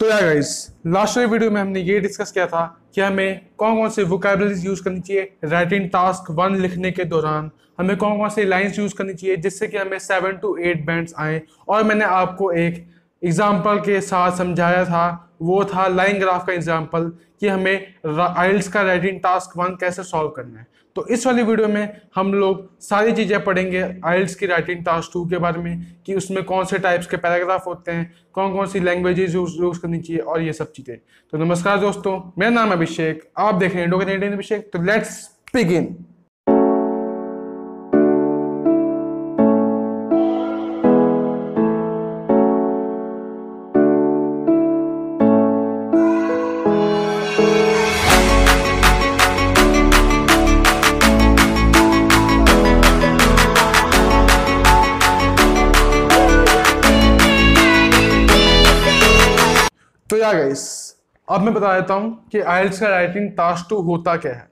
तो यार guys last वाली वीडियो में हमने ये डिस्कस किया था कि हमें कौन कौन से वोकेबलरीज यूज़ करनी चाहिए राइटिंग टास्क वन लिखने के दौरान हमें कौन कौन से लाइंस यूज़ करनी चाहिए जिससे कि हमें सेवन टू एट बैंड्स आए और मैंने आपको एक एग्ज़ाम्पल के साथ समझाया था वो था लाइन ग्राफ का एग्जाम्पल कि हमें आइल्स का राइटिंग टास्क वन कैसे सॉल्व करना है तो इस वाली वीडियो में हम लोग सारी चीज़ें पढ़ेंगे आइल्स की राइटिंग टास्क टू के बारे में कि उसमें कौन से टाइप्स के पैराग्राफ होते हैं कौन कौन सी लैंग्वेजेज यूज़ करनी चाहिए और ये सब चीज़ें तो नमस्कार दोस्तों मेरा नाम अभिषेक आप देख रहे हैं इंडो के अभिषेक तो लेट्स बिगिन या गाइस अब मैं बता देता हूँ कि आयल्स का राइटिंग टास्क टू होता क्या है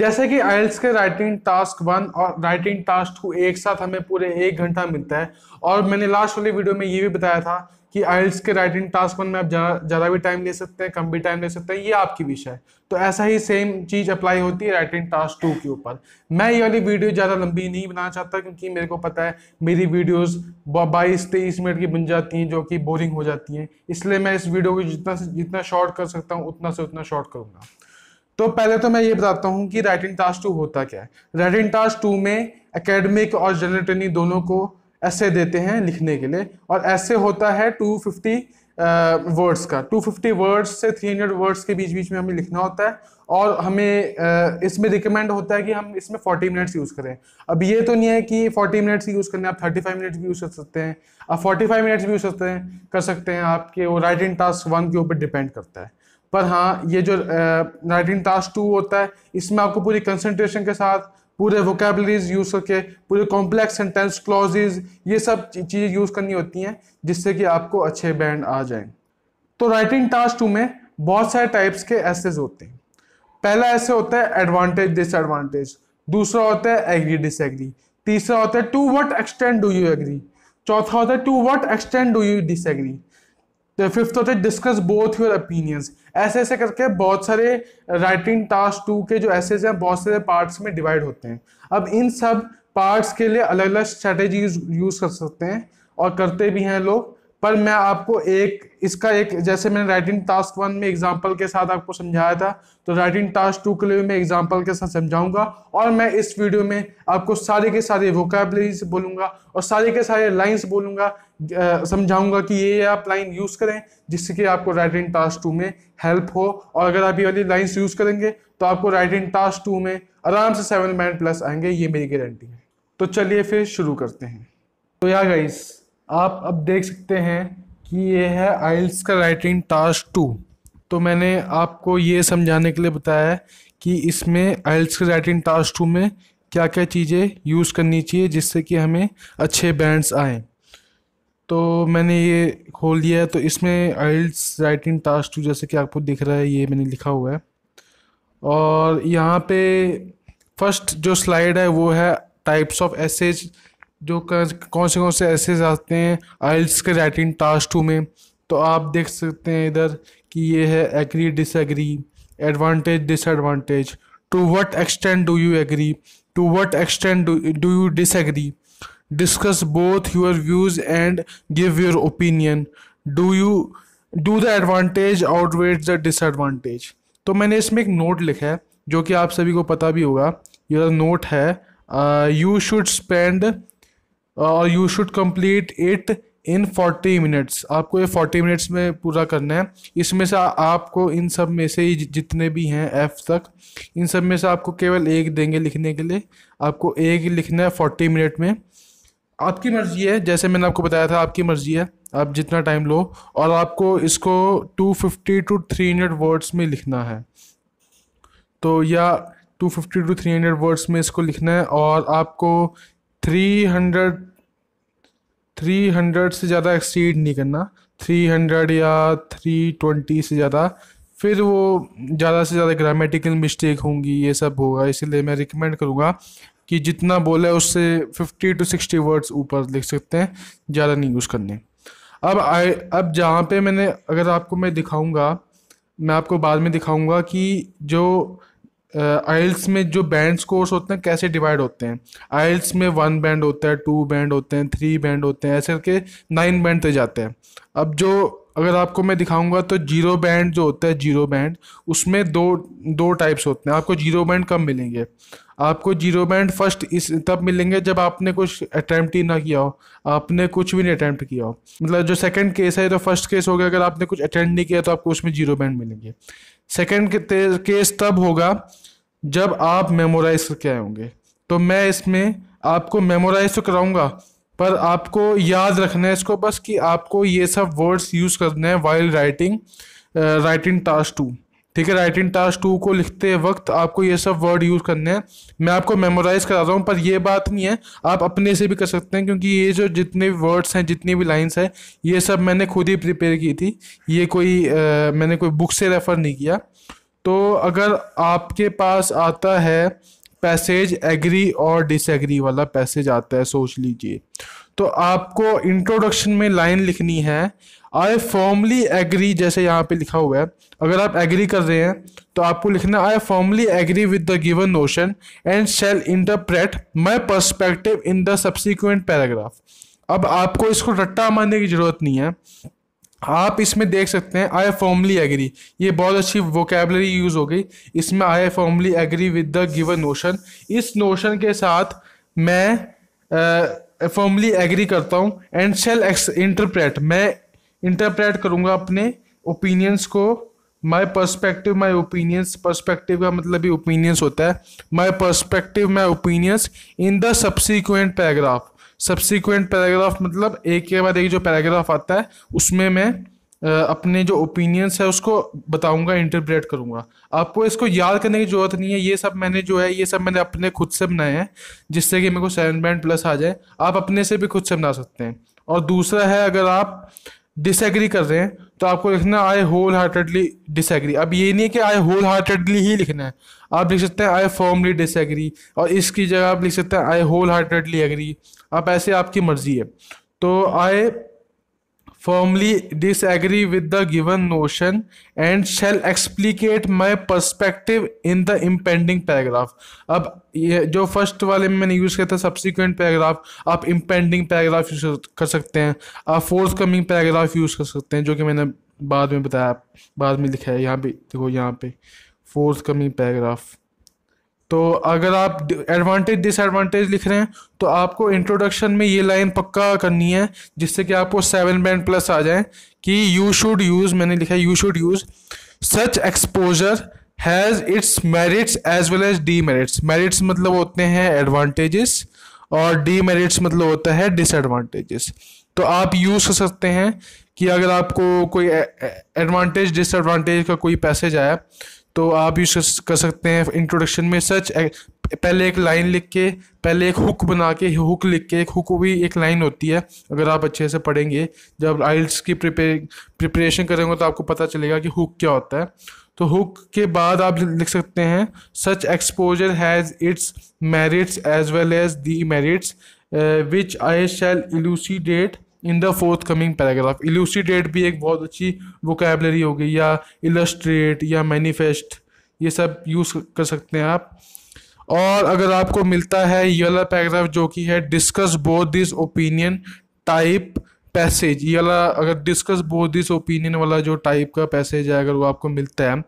जैसे कि आयल्स के राइटिंग टास्क वन और राइटिंग टास्क टू एक साथ हमें पूरे एक घंटा मिलता है और मैंने लास्ट वाली वीडियो में ये भी बताया था कि आइल्स के राइटिंग टास्क वन में आप ज़्यादा भी टाइम ले सकते हैं कम भी टाइम ले सकते हैं ये आपकी विषय है तो ऐसा ही सेम चीज़ अप्लाई होती है राइटिंग टास्क टू के ऊपर मैं ये वाली वीडियो ज़्यादा लंबी नहीं बनाना चाहता क्योंकि मेरे को पता है मेरी वीडियोज़ बाईस तेईस मिनट की बन जाती हैं जो कि बोरिंग हो जाती हैं इसलिए मैं इस वीडियो को जितना से जितना शॉर्ट कर सकता हूँ उतना से उतना शॉर्ट करूँगा तो पहले तो मैं ये बताता हूँ कि राइटिंग टास्क टू होता क्या है राइटिंग टास्क टू में अकेडमिक और जनरल ट्रेनिंग दोनों को ऐसे देते हैं लिखने के लिए और ऐसे होता है 250 वर्ड्स का 250 वर्ड्स से 300 वर्ड्स के बीच बीच में हमें लिखना होता है और हमें इसमें रिकमेंड होता है कि हम इसमें 40 मिनट्स यूज़ करें अब ये तो नहीं है कि 40 मिनट्स यूज़ करने आप 35 मिनट्स भी यूज़ कर सकते हैं आप 45 मिनट्स भी यूज़ करते हैं कर सकते हैं आपके वो राइटिंग टास्क वन के ऊपर डिपेंड करता है पर हाँ ये जो राइटिंग टास्क टू होता है इसमें आपको पूरी कंसनट्रेशन के साथ पूरे वोकेबलरीज यूज करके पूरे कॉम्प्लेक्स सेंटेंस क्लॉजेज ये सब चीज़ें यूज करनी होती हैं जिससे कि आपको अच्छे बैंड आ जाए तो राइटिंग टास्क टू में बहुत सारे टाइप्स के एसेज होते हैं पहला ऐसे होता है एडवांटेज डिसएडवांटेज दूसरा होता है एग्री डिसएग्री तीसरा होता है to what extent do you agree चौथा होता है to what extent do you disagree तो फिफ्थ होते डिस्कस बोथ योर ओपिनियंस ऐसे ऐसे करके बहुत सारे राइटिंग टास्क टू के जो ऐसे ऐसे बहुत सारे पार्ट्स में डिवाइड होते हैं अब इन सब पार्ट्स के लिए अलग अलग स्ट्रेटेजी यूज़ कर सकते हैं और करते भी हैं लोग पर मैं आपको एक इसका एक जैसे मैंने राइटिंग टास्क वन में एग्जाम्पल के साथ आपको समझाया था तो राइटिंग टास्क टू के लिए मैं एग्जाम्पल के साथ समझाऊंगा और मैं इस वीडियो में आपको सारे के सारे वोकेबलरीज बोलूंगा और सारे के सारे लाइन्स बोलूंगा समझाऊंगा कि ये आप लाइन यूज़ करें जिससे कि आपको राइट इन टास्क टू में हेल्प हो और अगर आप ये वाली लाइन्स यूज़ करेंगे तो आपको राइट इन टास्क टू में आराम से सेवन मैन प्लस आएंगे ये मेरी गारंटी है तो चलिए फिर शुरू करते हैं तो यार गाइस आप अब देख सकते हैं कि ये है आइल्स का राइट इन टास्क टू तो मैंने आपको ये समझाने के लिए बताया है कि इसमें आइल्स के इन टास्क टू में क्या क्या चीज़ें यूज़ करनी चाहिए जिससे कि हमें अच्छे बैंड्स आएँ तो मैंने ये खोल लिया है तो इसमें आइल्स राइटिंग टास्क टू जैसे कि आपको दिख रहा है ये मैंने लिखा हुआ है और यहाँ पे फर्स्ट जो स्लाइड है वो है टाइप्स ऑफ एसेज जो कौन से कौन से एसेज आते हैं आइल्स के राइटिंग टास्क टू में तो आप देख सकते हैं इधर कि ये है agree disagree advantage disadvantage to what extent do you agree to what extent do you disagree discuss both your views and give your opinion do you do the advantage outweighs the disadvantage तो मैंने इसमें एक note लिखा है जो कि आप सभी को पता भी होगा ये नोट है यू शुड स्पेंड और you should complete it in forty minutes आपको ये फोर्टी मिनट्स में पूरा करना है इसमें से आपको इन सब में से ही जितने भी हैं एफ तक इन सब में से आपको केवल एक देंगे लिखने के लिए आपको एक लिखना है फोर्टी मिनट में आपकी मर्ज़ी है जैसे मैंने आपको बताया था आपकी मर्ज़ी है आप जितना टाइम लो और आपको इसको 250 टू 300 वर्ड्स में लिखना है तो या 250 टू 300 वर्ड्स में इसको लिखना है और आपको 300 300 से ज़्यादा एक्सीड नहीं करना 300 या 320 से ज़्यादा फिर वो ज़्यादा से ज़्यादा ग्रामेटिकल मिस्टेक होंगी ये सब होगा इसीलिए मैं रिकमेंड करूँगा कि जितना बोला है उससे 50 टू 60 वर्ड्स ऊपर लिख सकते हैं ज़्यादा नहीं यूज़ करने अब आए अब जहाँ पे मैंने अगर आपको मैं दिखाऊंगा मैं आपको बाद में दिखाऊंगा कि जो आइल्स में जो बैंड स्कोर्स होते हैं कैसे डिवाइड होते हैं आइल्स में वन बैंड होता है टू बैंड होते हैं थ्री बैंड होते हैं ऐसे करके नाइन बैंड तक जाते हैं अब जो अगर आपको मैं दिखाऊंगा तो जीरो बैंड जो होता है जीरो बैंड उसमें दो दो टाइप्स होते हैं आपको जीरो बैंड कब मिलेंगे आपको जीरो बैंड फर्स्ट इस तब मिलेंगे जब आपने कुछ अटैम्प्ट ही ना किया हो आपने कुछ भी नहीं अटैम्प्ट किया हो मतलब जो सेकंड केस है तो फर्स्ट केस हो गया अगर आपने कुछ अटेंड नहीं किया तो आपको उसमें जीरो बैंड मिलेंगे सेकेंड केस तब होगा जब आप मेमोराइज करके आए होंगे तो मैं इसमें आपको मेमोराइज तो कराऊंगा पर आपको याद रखना है इसको बस कि आपको ये सब वर्ड्स यूज़ करने हैं while writing writing task two ठीक है राइटिंग टास्क टू को लिखते वक्त आपको ये सब वर्ड यूज़ करने हैं मैं आपको मेमोराइज़ करा रहा हूँ पर ये बात नहीं है आप अपने से भी कर सकते हैं क्योंकि ये जो जितने भी वर्ड्स हैं जितनी भी लाइन्स हैं ये सब मैंने खुद ही प्रिपेयर की थी ये कोई आ, uh, मैंने कोई बुक से रेफ़र नहीं किया तो अगर आपके पास आता है पैसेज एग्री और डिसएग्री वाला पैसेज आता है सोच लीजिए तो आपको इंट्रोडक्शन में लाइन लिखनी है आई फॉर्मली एग्री जैसे यहाँ पे लिखा हुआ है अगर आप एग्री कर रहे हैं तो आपको लिखना I formally agree with the given notion and shall interpret my perspective in the subsequent paragraph अब आपको इसको रट्टा मारने की जरूरत नहीं है आप इसमें देख सकते हैं आई फॉर्मली एग्री ये बहुत अच्छी वोकेबलरी यूज़ हो गई इसमें I formally agree with the given notion इस नोशन के साथ मैं फॉर्मली एग्री करता हूँ एंड शेल इंटरप्रेट मैं इंटरप्रेट करूँगा अपने ओपिनियंस को my perspective my opinions perspective का मतलब ही ओपिनियंस होता है my perspective my opinions in the subsequent paragraph subsequent paragraph मतलब एक के बाद एक जो पैराग्राफ आता है उसमें मैं अपने जो ओपिनियंस है उसको बताऊंगा इंटरप्रेट करूंगा आपको इसको याद करने की ज़रूरत नहीं है ये सब मैंने जो है ये सब मैंने अपने खुद से बनाए हैं जिससे कि मेरे को सेवन पॉइंट प्लस आ जाए आप अपने से भी खुद से बना सकते हैं और दूसरा है अगर आप डिसएग्री कर रहे हैं तो आपको लिखना आई होल हार्टेडली डिसएग्री अब ये नहीं है कि आई होल हार्टेडली ही लिखना है आप लिख सकते हैं आई फॉर्मली डिसएग्री और इसकी जगह आप लिख सकते हैं आई होल हार्टेडली एग्री अब ऐसे आपकी मर्ज़ी है तो आई firmly disagree with the given notion and shall explicate my perspective in the impending paragraph अब ये जो फर्स्ट वाले में मैंने यूज़ किया था सब्सिक्वेंट पैराग्राफ आप impending पैराग्राफ यूज कर सकते हैं आप फोर्थ कमिंग पैराग्राफ यूज़ कर सकते हैं जो कि मैंने बाद में बताया बाद में लिखा है यहाँ पे देखो यहाँ पे फोर्थ कमिंग पैराग्राफ तो अगर आप एडवांटेज डिसएडवांटेज लिख रहे हैं तो आपको इंट्रोडक्शन में ये लाइन पक्का करनी है जिससे कि आपको सेवन बैंड प्लस आ जाए कि यू शुड यूज़ मैंने लिखा है you should use such exposure has its merits as well as demerits merits मतलब होते हैं एडवांटेजेस और डी मेरिट्स मतलब होता है डिसएडवांटेजेस तो आप यूज़ कर सकते हैं कि अगर आपको कोई एडवांटेज डिसएडवांटेज का कोई पैसेज आया तो आप यूज कर सकते हैं इंट्रोडक्शन में सच पहले एक लाइन लिख के पहले एक हुक बना के हुक लिख के एक हुक भी एक लाइन होती है अगर आप अच्छे से पढ़ेंगे जब आइल्स की प्रिपरेशन करेंगे तो आपको पता चलेगा कि हुक क्या होता है तो हुक के बाद आप लिख सकते हैं such exposure has its merits as well as demerits which I shall elucidate in the forthcoming paragraph elucidate भी एक बहुत अच्छी वोकेबलरी हो गई या इलस्ट्रेट या मैनिफेस्ट ये सब यूज़ कर सकते हैं आप और अगर आपको मिलता है ये वाला पैराग्राफ जो कि है discuss both this opinion type passage ये वाला अगर डिस्कस बोथ दिस ओपिनियन वाला जो टाइप का पैसेज है अगर वो आपको मिलता है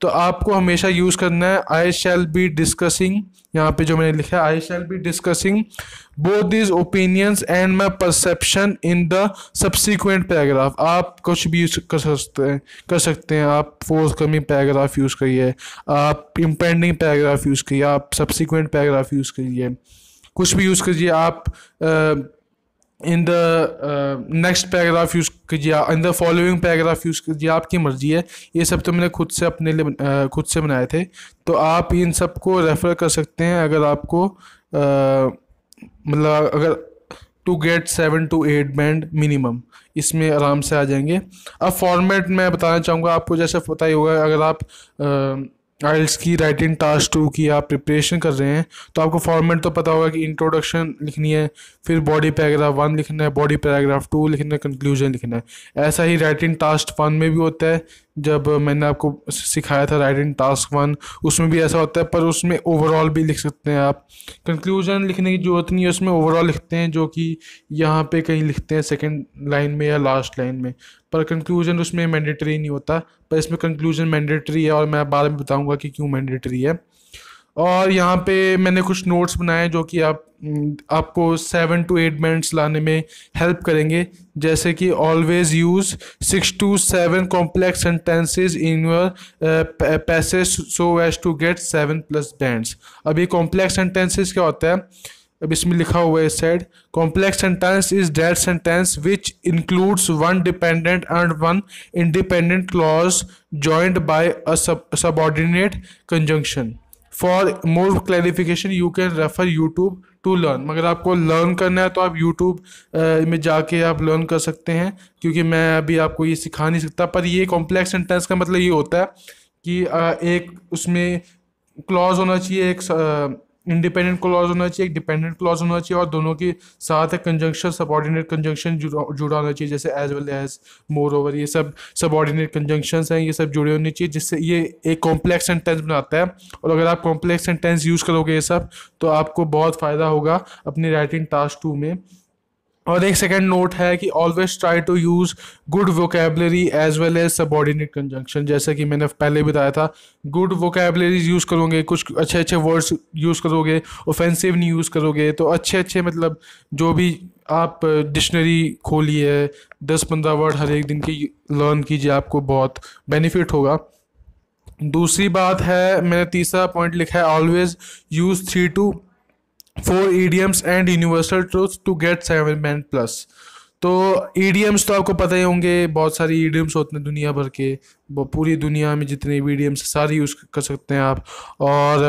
तो आपको हमेशा यूज़ करना है आई शैल बी डिस्कसिंग यहाँ पे जो मैंने लिखा है I shall be discussing both this opinions and my perception in the subsequent paragraph आप कुछ भी यूज कर सकते हैं कर सकते हैं आप फोर्थ कमिंग पैराग्राफ यूज़ करिए आप इम्पेंडिंग पैराग्राफ यूज़ करिए आप सब्सिक्वेंट पैराग्राफ यूज़ करिए कुछ भी यूज़ करिए आप in the next paragraph use कीजिए in the following paragraph use कीजिए आपकी मर्जी है ये सब तो मैंने खुद से अपने लिए खुद से बनाए थे तो आप इन सब को रेफ़र कर सकते हैं अगर आपको मतलब अगर to get seven to eight band minimum इसमें आराम से आ जाएंगे अब फॉर्मेट मैं बताना चाहूँगा आपको जैसे पता ही होगा अगर आप आ, आइल्स की राइटिंग टास्क टू की आप प्रिपरेशन कर रहे हैं तो आपको फॉर्मेट तो पता होगा कि इंट्रोडक्शन लिखनी है फिर बॉडी पैराग्राफ वन लिखना है बॉडी पैराग्राफ टू लिखना है कंक्लूजन लिखना है ऐसा ही राइटिंग टास्क वन में भी होता है जब मैंने आपको सिखाया था राइटिंग टास्क वन उसमें भी ऐसा होता है पर उसमें ओवरऑल भी लिख सकते हैं आप कंक्लूजन लिखने की ज़रूरत नहीं है उसमें ओवरऑल लिखते हैं जो कि यहाँ पे कहीं लिखते हैं सेकेंड लाइन में या लास्ट लाइन में पर कंक्लूजन उसमें मैंडेटरी नहीं होता पर इसमें कंक्लूजन मैंडेटरी है और मैं बाद में बताऊँगा कि क्यों मैंडेटरी है और यहाँ पे मैंने कुछ नोट्स बनाए जो कि आप आपको सेवन टू एट मिनट्स लाने में हेल्प करेंगे जैसे कि always use six to seven complex sentences in your passage so as to get seven plus bands अभी कॉम्प्लेक्स सेंटेंसेज क्या होता है अब इसमें लिखा हुआ है said complex sentence is that sentence which includes one dependent and one independent clause joined by a subordinate conjunction for more clarification you can refer YouTube to learn मगर आपको लर्न करना है तो आप यूट्यूब में जाके आप लर्न कर सकते हैं क्योंकि मैं अभी आपको ये सिखा नहीं सकता पर ये कॉम्प्लेक्स सेंटेंस का मतलब ये होता है कि एक उसमें क्लॉज होना चाहिए एक इंडिपेंडेंट क्लॉज होना चाहिए एक डिपेंडेंट क्लॉज होना चाहिए और दोनों के साथ एक कंजंक्शन सबॉर्डिनेट कंजंक्शन जुड़ा होना चाहिए जैसे as well as moreover ये सब सबॉर्डिनेट कंजंक्शन हैं ये सब जुड़े होने चाहिए जिससे ये एक कॉम्प्लेक्स सेंटेंस बनाता है और अगर आप कॉम्प्लेक्स सेंटेंस यूज़ करोगे ये सब तो आपको बहुत फ़ायदा होगा अपनी राइटिंग टास्क टू में और एक सेकेंड नोट है कि always try to use good vocabulary as well as subordinate conjunction जैसा कि मैंने पहले बताया था गुड वोकेबलरीज यूज़ करोगे कुछ अच्छे अच्छे वर्ड्स यूज़ करोगे ओफेंसिव नहीं यूज़ करोगे तो अच्छे अच्छे मतलब जो भी आप डिक्शनरी खोली है दस पंद्रह वर्ड हर एक दिन की लर्न कीजिए आपको बहुत बेनिफिट होगा दूसरी बात है मैंने तीसरा पॉइंट लिखा है always use three to four EDMs and universal truth to get seven man plus तो ईडीएम्स तो आपको पता ही होंगे बहुत सारे ईडीएम्स होते हैं दुनिया भर के पूरी दुनिया में जितने भी ईडीएम्स सारे यूज़ कर सकते हैं आप और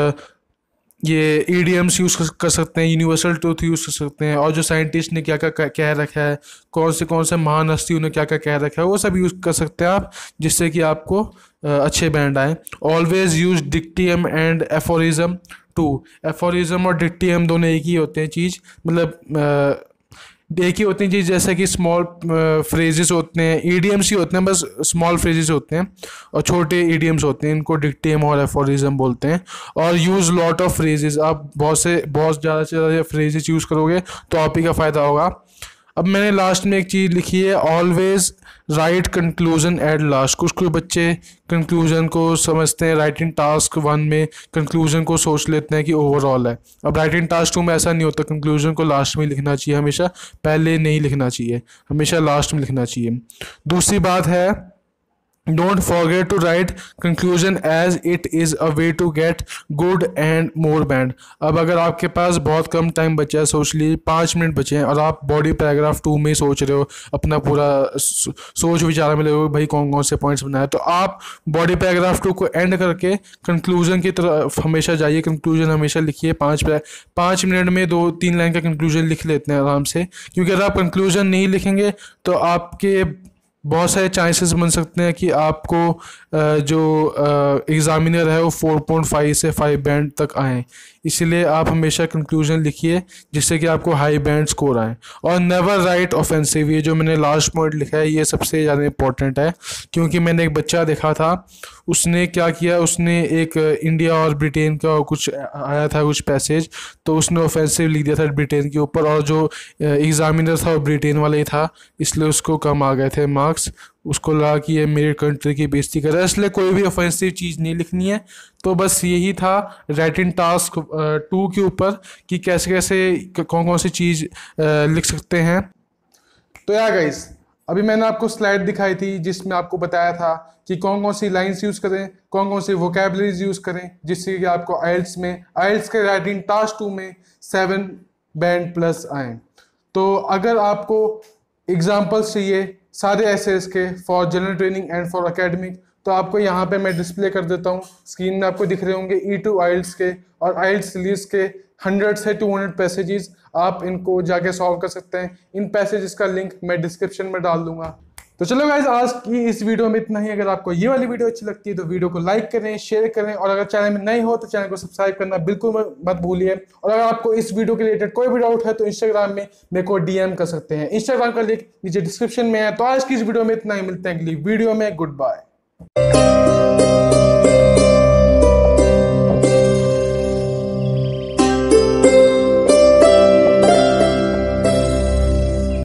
ये ईडीएम्स यूज़ कर सकते हैं यूनिवर्सल ट्रूथ यूज़ कर सकते हैं और जो साइंटिस्ट ने क्या क्या कह रखा है कौन से कौन से महान हस्ती उन्हें क्या क्या कह रखा है वो सब यूज़ कर सकते हैं आप जिससे कि आपको अच्छे बैंड आए always use dictum and aphorism to aphorism और डिक्टियम दोनों एक ही होते हैं चीज़ मतलब एक ही होती है चीज़ जैसे कि स्मॉल फ्रेजेस होते हैं ईडीएम्स ही होते हैं बस स्मॉल फ्रेजेस होते हैं और छोटे ईडीएम्स होते हैं इनको डिक्टियम और एफोरिज्म बोलते हैं और यूज़ लॉट ऑफ फ्रेजेस आप बहुत से बहुत ज़्यादा से ज़्यादा फ्रेजेस यूज़ करोगे तो आप ही का फ़ायदा होगा अब मैंने लास्ट में एक चीज़ लिखी है always write conclusion at last कुछ कुछ बच्चे कंक्लूजन को समझते हैं राइटिंग टास्क वन में कंक्लूजन को सोच लेते हैं कि ओवरऑल है अब राइटिंग टास्क टू में ऐसा नहीं होता कंक्लूजन को लास्ट में लिखना चाहिए हमेशा पहले नहीं लिखना चाहिए हमेशा लास्ट में लिखना चाहिए दूसरी बात है don't forget to write conclusion as it is a way to get good and more band अब अगर आपके पास बहुत कम टाइम बचा है सोच लीजिए पाँच मिनट बचे हैं और आप बॉडी पैराग्राफ टू में सोच रहे हो अपना पूरा सोच विचार में ले हो भाई कौन कौन से पॉइंट्स बनाए तो आप बॉडी पैराग्राफ टू को एंड करके कंक्लूजन की तरफ हमेशा जाइए कंक्लूजन हमेशा लिखिए पाँच पाँच मिनट में दो तीन लाइन का कंक्लूजन लिख लेते हैं आराम से क्योंकि अगर आप कंक्लूजन नहीं लिखेंगे तो आपके बहुत सारे चांसेस बन सकते हैं कि आपको जो एग्ज़ामिनर है वो 4.5 से 5 बैंड तक आए इसलिए आप हमेशा कंक्लूजन लिखिए जिससे कि आपको हाई बैंड स्कोर आए और नेवर राइट ऑफेंसिव ये जो मैंने लास्ट पॉइंट लिखा है ये सबसे ज़्यादा इंपॉर्टेंट है क्योंकि मैंने एक बच्चा देखा था उसने क्या किया उसने एक इंडिया और ब्रिटेन का कुछ आया था कुछ पैसेज तो उसने ऑफेंसिव लिख दिया था ब्रिटेन के ऊपर और जो एग्ज़ामिनर था वो ब्रिटेन वाला ही था इसलिए उसको कम आ गए थे मार्क्स उसको लगा कि ये मेरे कंट्री की बेइज्जती कर रहा है इसलिए कोई भी ऑफेंसिव चीज़ नहीं लिखनी है तो बस यही था राइटिंग टास्क टू के ऊपर कि कैसे कैसे कौन कौन सी चीज़ uh, लिख सकते हैं तो यार गाइस अभी मैंने आपको स्लाइड दिखाई थी जिसमें आपको बताया था कि कौन कौन सी लाइन्स यूज़ करें कौन कौन सी वोकेबलरीज यूज़ करें जिससे कि आपको आइल्स में आइल्स के राइटिंग टास्क टू में सेवन बैंड प्लस आए तो अगर आपको एग्जाम्पल्स चाहिए सारे ऐसे इसके for general training and for academic तो आपको यहाँ पे मैं डिस्प्ले कर देता हूँ स्क्रीन में आपको दिख रहे होंगे ई टू आइल्स के और आइल्स सीरीज के हंड्रेड से टू हंड्रेड पैसेजेस आप इनको जाके सॉल्व कर सकते हैं इन पैसेजेस का लिंक मैं डिस्क्रिप्शन में डाल दूंगा तो चलो गाइज आज की इस वीडियो में इतना ही अगर आपको ये वाली वीडियो अच्छी लगती है तो वीडियो को लाइक करें शेयर करें और अगर चैनल में नहीं हो तो चैनल को सब्सक्राइब करना बिल्कुल मत भूलिए और अगर आपको इस वीडियो के रिलेटेड कोई भी डाउट है तो इंस्टाग्राम में मेरे को डीएम कर सकते हैं इंस्टाग्राम का लिंक नीचे डिस्क्रिप्शन में है तो आज की इस वीडियो में इतना ही मिलते हैं अगली वीडियो में गुड बाय